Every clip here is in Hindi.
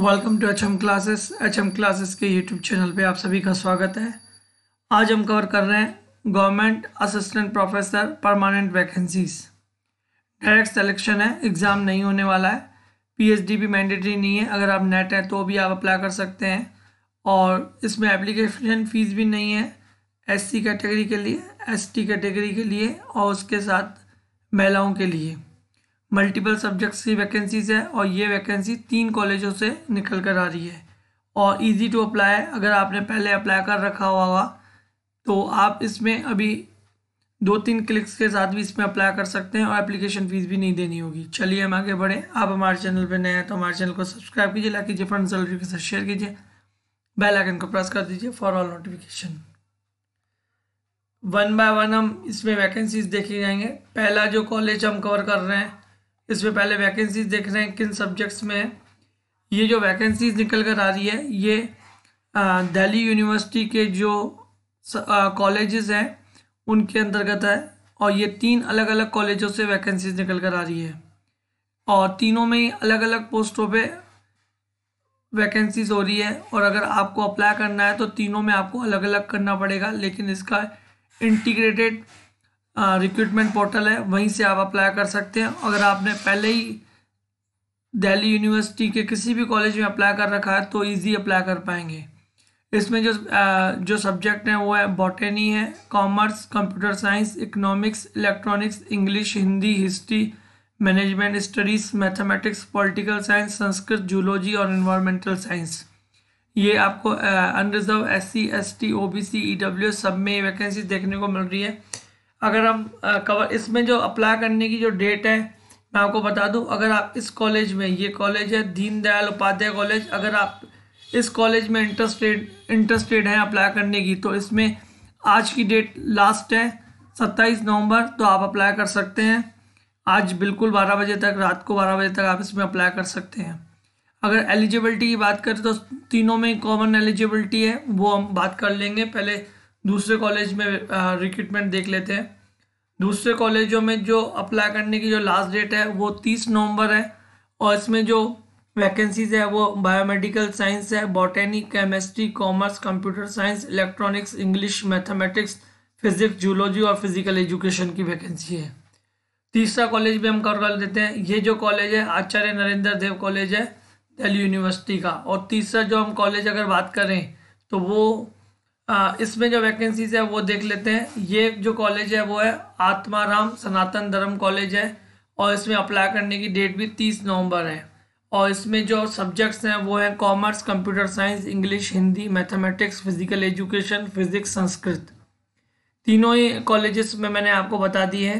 welcome to H M classes H M classes के यूट्यूब चैनल पे आप सभी का स्वागत है आज हम कवर कर रहे हैं government assistant professor permanent vacancies direct selection है एग्ज़ाम नहीं होने वाला है पीएचडी भी मैंडेटरी नहीं है अगर आप नेट हैं तो भी आप अप्लाई कर सकते हैं और इसमें एप्लीकेशन फ़ीस भी नहीं है एस कैटेगरी के लिए एस कैटेगरी के लिए और उसके साथ महिलाओं के लिए मल्टीपल सब्जेक्ट्स की वैकेंसीज है और ये वैकेंसी तीन कॉलेजों से निकल कर आ रही है और इजी टू अप्लाई अगर आपने पहले अप्लाई कर रखा हुआ होगा तो आप इसमें अभी दो तीन क्लिक्स के साथ भी इसमें अप्लाई कर सकते हैं और एप्लीकेशन फ़ीस भी नहीं देनी होगी चलिए हम आगे बढ़ें आप हमारे चैनल पर नए हैं तो हमारे चैनल को सब्सक्राइब कीजिए लाइक कीजिए फ्रेंड सल के साथ शेयर कीजिए बेल आइकन को प्रेस कर दीजिए for all notification one by one हम इसमें वैकेंसीज देखी जाएंगे पहला जो कॉलेज हम कवर कर रहे हैं इसमें पहले वैकेंसीज देख रहे हैं किन सब्जेक्ट्स में है ये जो वैकेंसीज निकल कर आ रही है ये दिल्ली यूनिवर्सिटी के जो कॉलेजेस हैं उनके अंतर्गत है और ये तीन अलग अलग कॉलेजों से वैकेंसीज निकल कर आ रही है और तीनों में ही अलग अलग पोस्टों पे वैकेंसीज हो रही है और अगर आपको अप्लाई करना है तो तीनों में आपको अलग अलग करना पड़ेगा लेकिन इसका इंटीग्रेटेड रिक्रूटमेंट पोर्टल है वहीं से आप अप्लाई कर सकते हैं अगर आपने पहले ही दिल्ली यूनिवर्सिटी के किसी भी कॉलेज में अप्लाई कर रखा है तो इजी अप्लाई कर पाएंगे इसमें जो आ, जो सब्जेक्ट हैं वो है बॉटनी है commerce computer science economics electronics English Hindi history management studies mathematics political science Sanskrit zoology और इन्वायरमेंटल साइंस ये आपको unreserve S C S T O B C E W सब में वैकेंसी देखने को मिल रही है अगर हम कवर इसमें जो अप्लाई करने की जो डेट है मैं आपको बता दूं अगर आप इस कॉलेज में ये कॉलेज है दीनदयाल उपाध्याय कॉलेज अगर आप इस कॉलेज में इंटरेस्टेड इंटरेस्टेड हैं अप्लाई करने की तो इसमें आज की डेट लास्ट है सत्ताईस नवंबर तो आप अप्लाई कर सकते हैं आज बिल्कुल बारह बजे तक रात को बारह बजे तक आप इसमें अप्लाई कर सकते हैं अगर एलिजिबिलिटी की बात करें तो तीनों में कॉमन एलिजिबिलिटी है वो हम बात कर लेंगे पहले दूसरे कॉलेज में रिक्रूटमेंट देख लेते हैं दूसरे कॉलेजों में जो अप्लाई करने की जो लास्ट डेट है वो तीस नवंबर है और इसमें जो वैकेंसीज है वो बायोमेडिकल साइंस है botanic chemistry commerce computer science electronics English mathematics physics zoology और फिजिकल एजुकेशन की वैकेंसी है तीसरा कॉलेज भी हम कर कर देते हैं ये जो कॉलेज है आचार्य नरेंद्र देव कॉलेज है दिल्ली यूनिवर्सिटी का और तीसरा जो हम कॉलेज अगर बात करें तो वो हाँ, इसमें जो वैकेंसीज है वो देख लेते हैं ये जो कॉलेज है वो है आत्माराम सनातन धर्म कॉलेज है और इसमें अप्लाई करने की डेट भी तीस नवंबर है और इसमें जो सब्जेक्ट्स हैं वो है commerce computer science English Hindi mathematics physical education physics Sanskrit तीनों ही कॉलेजेस में मैंने आपको बता दी है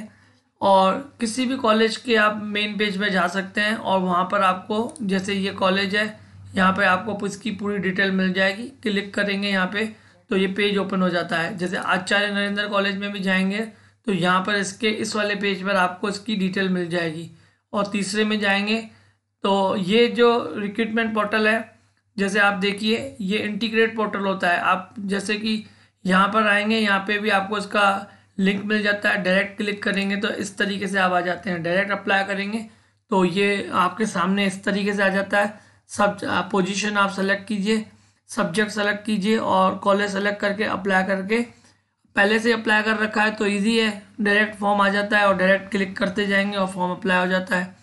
और किसी भी कॉलेज के आप मेन पेज में जा सकते हैं और वहाँ पर आपको जैसे ये कॉलेज है यहाँ पर आपको इसकी पूरी डिटेल मिल जाएगी क्लिक करेंगे यहाँ पर तो ये पेज ओपन हो जाता है जैसे आचार्य नरेंद्र कॉलेज में भी जाएंगे तो यहाँ पर इसके इस वाले पेज पर आपको इसकी डिटेल मिल जाएगी और तीसरे में जाएंगे तो ये जो रिक्रूटमेंट पोर्टल है जैसे आप देखिए ये इंटीग्रेट पोर्टल होता है आप जैसे कि यहाँ पर आएंगे यहाँ पे भी आपको इसका लिंक मिल जाता है डायरेक्ट क्लिक करेंगे तो इस तरीके से आप आ जाते हैं डायरेक्ट अप्लाई करेंगे तो ये आपके सामने इस तरीके से आ जाता है सब पोजीशन आप सेलेक्ट कीजिए सब्जेक्ट सेलेक्ट कीजिए और कॉलेज सेलेक्ट करके अप्लाई करके पहले से अप्लाई कर रखा है तो इजी है डायरेक्ट फॉर्म आ जाता है और डायरेक्ट क्लिक करते जाएंगे और फॉर्म अप्लाई हो जाता है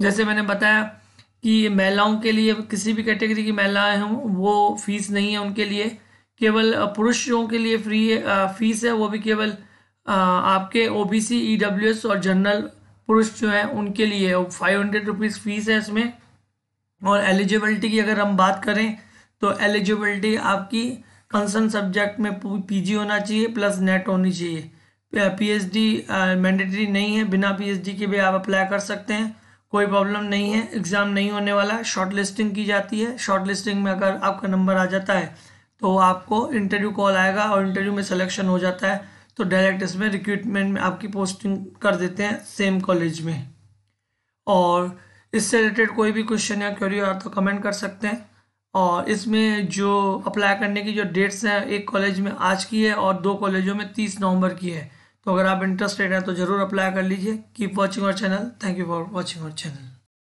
जैसे मैंने बताया कि महिलाओं के लिए किसी भी कैटेगरी की महिलाएं हों वो फीस नहीं है उनके लिए केवल पुरुषों के लिए फ्री फीस है वो भी केवल आपके O B C E W S और जनरल पुरुष जो हैं उनके लिए फाइव हंड्रेड रुपीज़ फीस है इसमें और एलिजिबिलिटी की अगर हम बात करें तो एलिजिबिलिटी आपकी कंसर्न सब्जेक्ट में पीजी होना चाहिए प्लस नेट होनी चाहिए पीएचडी मैंडेटरी नहीं है बिना पीएचडी के भी आप अप्लाई कर सकते हैं कोई प्रॉब्लम नहीं है एग्ज़ाम नहीं होने वाला है शॉर्ट लिस्टिंग की जाती है शॉर्ट लिस्टिंग में अगर आपका नंबर आ जाता है तो आपको इंटरव्यू कॉल आएगा और इंटरव्यू में सिलेक्शन हो जाता है तो डायरेक्ट इसमें रिक्रूटमेंट में आपकी पोस्टिंग कर देते हैं सेम कॉलेज में और इससे रिलेटेड कोई भी क्वेश्चन या क्वेरी हो तो कमेंट कर सकते हैं और इसमें जो अप्लाई करने की जो डेट्स हैं एक कॉलेज में आज की है और दो कॉलेजों में तीस नवंबर की है तो अगर आप इंटरेस्टेड हैं तो ज़रूर अप्लाई कर लीजिए कीप वॉचिंग और channel thank you for watching और चैनल